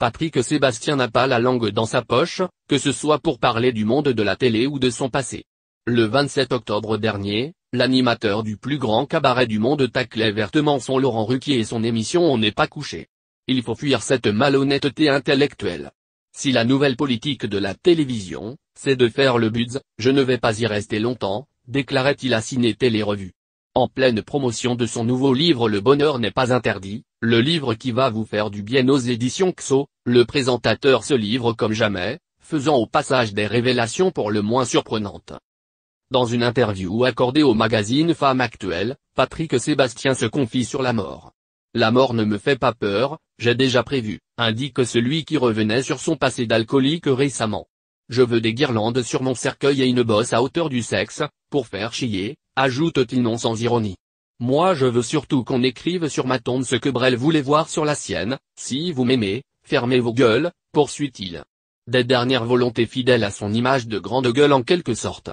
Patrick Sébastien n'a pas la langue dans sa poche, que ce soit pour parler du monde de la télé ou de son passé. Le 27 octobre dernier, l'animateur du plus grand cabaret du monde taclait vertement son Laurent Ruquier et son émission On n'est pas couché. Il faut fuir cette malhonnêteté intellectuelle. Si la nouvelle politique de la télévision, c'est de faire le buzz, je ne vais pas y rester longtemps, déclarait-il à Ciné Télé Revue. En pleine promotion de son nouveau livre Le bonheur n'est pas interdit, le livre qui va vous faire du bien aux éditions XO, le présentateur se livre comme jamais, faisant au passage des révélations pour le moins surprenantes. Dans une interview accordée au magazine Femme Actuelle, Patrick Sébastien se confie sur la mort. La mort ne me fait pas peur, j'ai déjà prévu, indique celui qui revenait sur son passé d'alcoolique récemment. Je veux des guirlandes sur mon cercueil et une bosse à hauteur du sexe, pour faire chier, ajoute-t-il non sans ironie. Moi je veux surtout qu'on écrive sur ma tombe ce que Brel voulait voir sur la sienne, si vous m'aimez, fermez vos gueules, poursuit-il. Des dernières volontés fidèles à son image de grande gueule en quelque sorte.